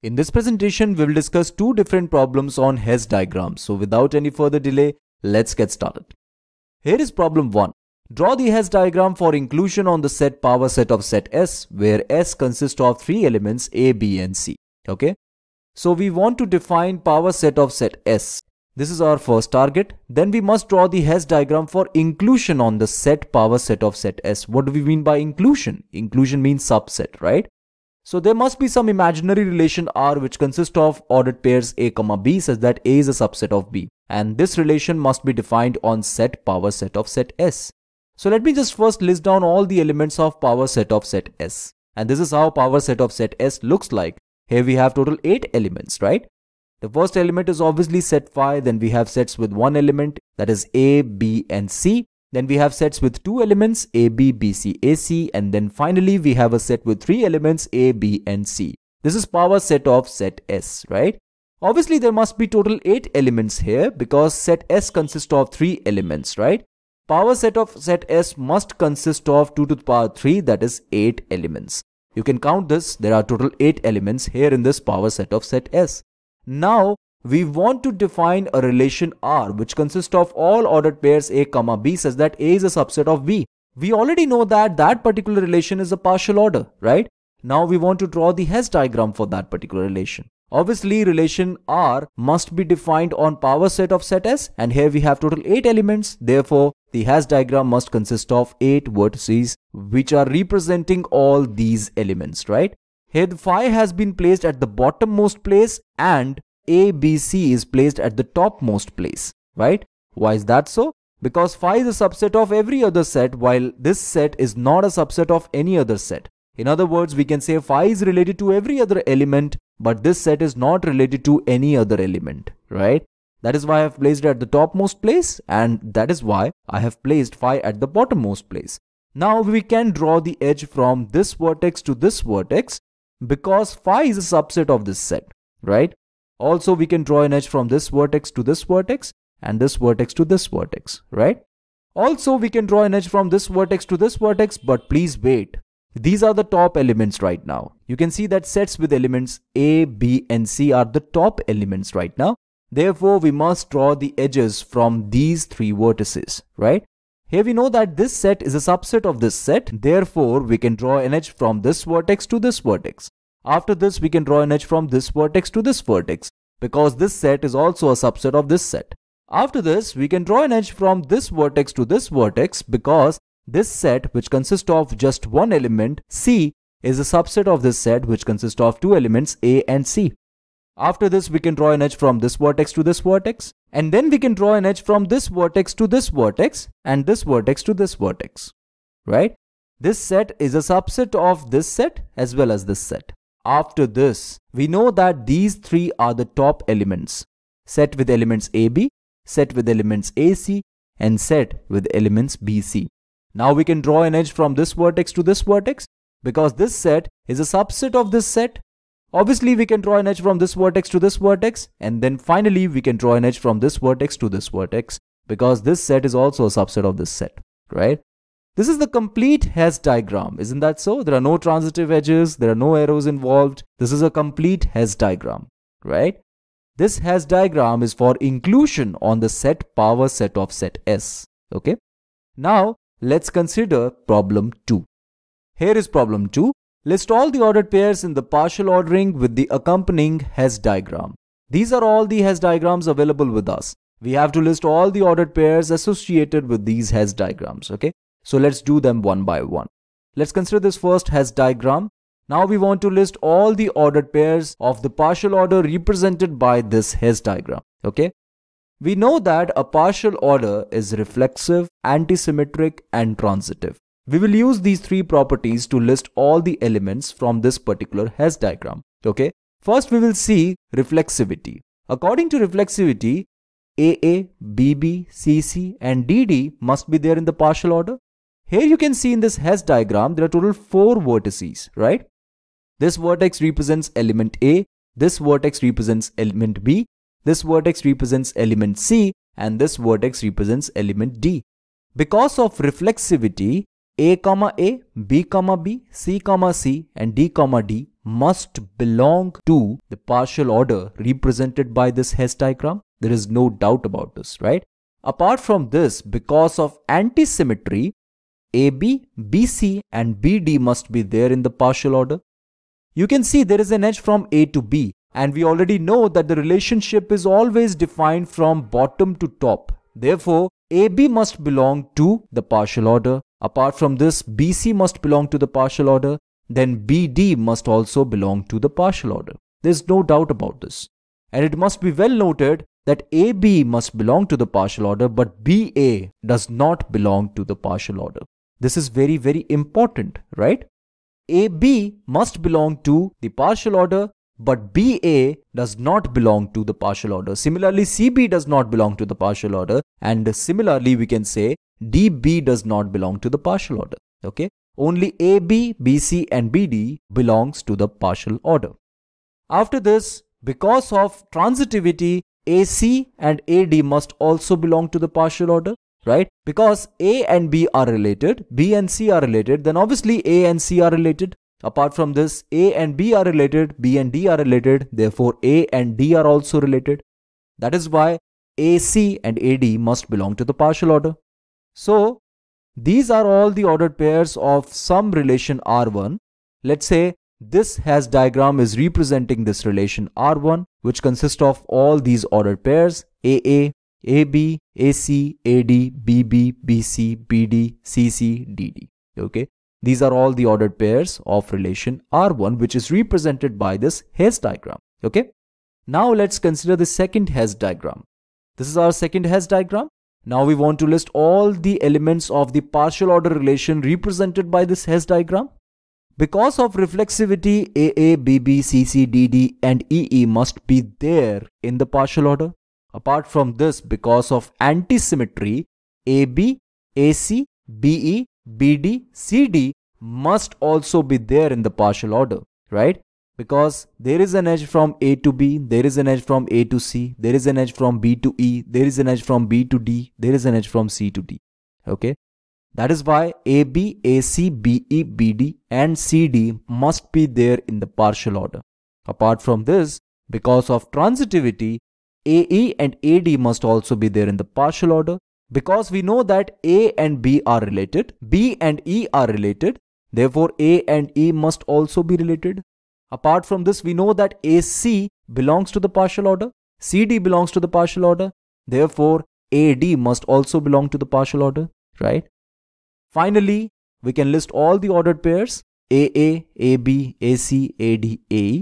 In this presentation, we will discuss two different problems on Hess diagrams. So without any further delay, let's get started. Here is problem 1. Draw the Hess diagram for inclusion on the set power set of set S, where S consists of three elements A, B and C. Okay. So we want to define power set of set S. This is our first target. Then we must draw the Hess diagram for inclusion on the set power set of set S. What do we mean by inclusion? Inclusion means subset, right? So there must be some imaginary relation R which consists of ordered pairs A, B such that A is a subset of B. And this relation must be defined on set power set of set S. So let me just first list down all the elements of power set of set S. And this is how power set of set S looks like. Here we have total 8 elements, right? The first element is obviously set phi, then we have sets with one element that is A, B and C. Then we have sets with two elements A, B, B, C, A, C and then finally we have a set with three elements A, B and C. This is power set of set S, right? Obviously there must be total 8 elements here because set S consists of 3 elements, right? Power set of set S must consist of 2 to the power 3 that is 8 elements. You can count this, there are total 8 elements here in this power set of set S. Now we want to define a relation R which consists of all ordered pairs A comma B such that A is a subset of B. We already know that that particular relation is a partial order, right? Now we want to draw the Hess diagram for that particular relation. Obviously, relation R must be defined on power set of set S and here we have total 8 elements. Therefore, the Hess diagram must consist of 8 vertices which are representing all these elements, right? Here the phi has been placed at the bottommost place and ABC is placed at the topmost place, right? Why is that so? Because phi is a subset of every other set while this set is not a subset of any other set. In other words, we can say phi is related to every other element, but this set is not related to any other element, right? That is why I have placed it at the topmost place and that is why I have placed phi at the bottommost place. Now we can draw the edge from this vertex to this vertex because phi is a subset of this set, right? Also, we can draw an edge from this vertex to this vertex and this vertex to this vertex, right? Also, we can draw an edge from this vertex to this vertex, but please wait. These are the top elements right now. You can see that sets with elements A, B and C are the top elements right now. Therefore, we must draw the edges from these three vertices, right? Here we know that this set is a subset of this set. Therefore, we can draw an edge from this vertex to this vertex. After this, we can draw an edge from this vertex to this vertex because this set is also a subset of this set. After this, we can draw an edge from this vertex to this vertex because this set, which consists of just one element, C, is a subset of this set which consists of two elements A and C. After this, we can draw an edge from this vertex to this vertex. And then we can draw an edge from this vertex to this vertex and this vertex to this vertex, right? This set is a subset of this set as well as this set. After this, we know that these three are the top elements set with elements AB, set with elements AC, and set with elements BC. Now we can draw an edge from this vertex to this vertex because this set is a subset of this set. Obviously, we can draw an edge from this vertex to this vertex, and then finally, we can draw an edge from this vertex to this vertex because this set is also a subset of this set, right? This is the complete Hess diagram, isn't that so? There are no transitive edges, there are no arrows involved. This is a complete Hess diagram, right? This Hess diagram is for inclusion on the set power set of set S, okay? Now, let's consider problem 2. Here is problem 2. List all the ordered pairs in the partial ordering with the accompanying Hess diagram. These are all the Hess diagrams available with us. We have to list all the ordered pairs associated with these Hess diagrams, okay? So let's do them one by one. Let's consider this first Hess diagram. Now we want to list all the ordered pairs of the partial order represented by this Hess diagram. Okay. We know that a partial order is reflexive, antisymmetric and transitive. We will use these three properties to list all the elements from this particular Hess diagram. Okay. First we will see reflexivity. According to reflexivity, AA, BB, CC and DD must be there in the partial order here you can see in this Hess diagram, there are total 4 vertices, right? This vertex represents element A, this vertex represents element B, this vertex represents element C, and this vertex represents element D. Because of reflexivity, A, A, B, B, C, C, and D, D must belong to the partial order represented by this Hess diagram. There is no doubt about this, right? Apart from this, because of antisymmetry, AB, BC and BD must be there in the partial order. You can see there is an edge from A to B and we already know that the relationship is always defined from bottom to top. Therefore, AB must belong to the partial order. Apart from this, BC must belong to the partial order. Then BD must also belong to the partial order. There's no doubt about this. And it must be well noted that AB must belong to the partial order but BA does not belong to the partial order. This is very, very important, right? AB must belong to the partial order, but BA does not belong to the partial order. Similarly, CB does not belong to the partial order, and similarly, we can say DB does not belong to the partial order. Okay, only AB, BC, and BD belongs to the partial order. After this, because of transitivity, AC and AD must also belong to the partial order right? Because A and B are related, B and C are related, then obviously A and C are related. Apart from this, A and B are related, B and D are related, therefore A and D are also related. That is why AC and AD must belong to the partial order. So, these are all the ordered pairs of some relation R1. Let's say this has diagram is representing this relation R1 which consists of all these ordered pairs AA, AB, AC, AD, BB, BC, BD, CC, DD. Okay. These are all the ordered pairs of relation R1 which is represented by this Hess diagram. Okay. Now let's consider the second Hess diagram. This is our second Hess diagram. Now we want to list all the elements of the partial order relation represented by this Hess diagram. Because of reflexivity, AA, BB, CC, DD and EE must be there in the partial order. Apart from this, because of antisymmetry, AB, AC, BE, BD, CD must also be there in the partial order, right? Because there is an edge from A to B, there is an edge from A to C, there is an edge from B to E, there is an edge from B to D, there is an edge from C to D. Okay. That is why AB, AC, BE, BD and CD must be there in the partial order. Apart from this, because of transitivity, AE and AD must also be there in the partial order. Because we know that A and B are related, B and E are related, therefore A and E must also be related. Apart from this, we know that AC belongs to the partial order, CD belongs to the partial order, therefore AD must also belong to the partial order, right? Finally, we can list all the ordered pairs AA, AB, AC, AD, AE,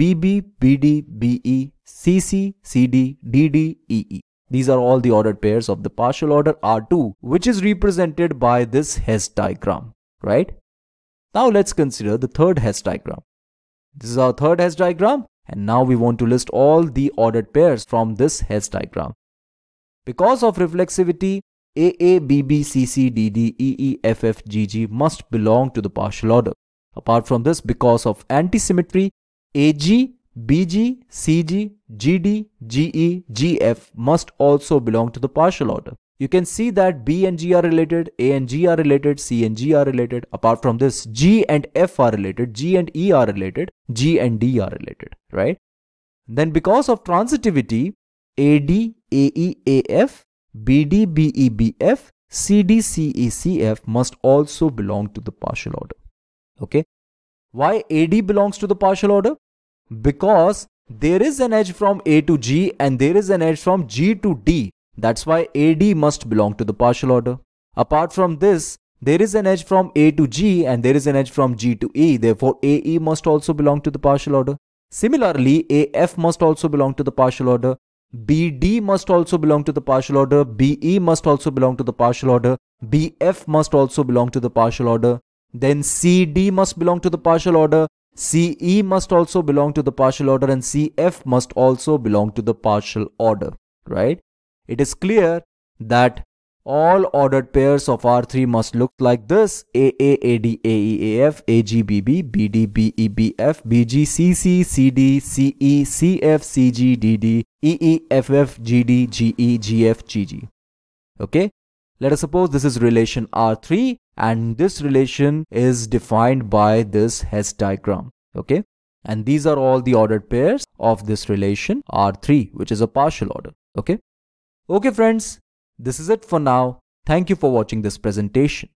BB, BD, BE, CC, CD, DD, EE. These are all the ordered pairs of the partial order R2, which is represented by this Hess diagram, right? Now let's consider the third Hess diagram. This is our third Hess diagram, and now we want to list all the ordered pairs from this Hess diagram. Because of reflexivity, gg must belong to the partial order. Apart from this, because of antisymmetry, AG BG, CG, GD, GE, GF must also belong to the partial order. You can see that B and G are related, A and G are related, C and G are related. Apart from this, G and F are related, G and E are related, G and D are related, right? Then because of transitivity, AD, AE, AF, BD, BE, BF, CD, CE, CF must also belong to the partial order. Okay. Why AD belongs to the partial order? because there is an edge from A to G and there is an edge from G to D. That's why AD must belong to the partial order. Apart from this, there is an edge from A to G and there is an edge from G to E. Therefore, AE must also belong to the partial order. Similarly, AF must also belong to the partial order. BD must also belong to the partial order. BE must also belong to the partial order. BF must also belong to the partial order. Then CD must belong to the partial order. CE must also belong to the partial order and CF must also belong to the partial order, right? It is clear that all ordered pairs of R3 must look like this AA, AD, AE, AF, AGBB, BD, BE, BF, BG, CC, CD, CE, CF, CG, DD, EE, FF, GD, GE, GF, GG. Okay, let us suppose this is relation R3 and this relation is defined by this Hess diagram. Okay. And these are all the ordered pairs of this relation R3, which is a partial order. Okay. Okay, friends, this is it for now. Thank you for watching this presentation.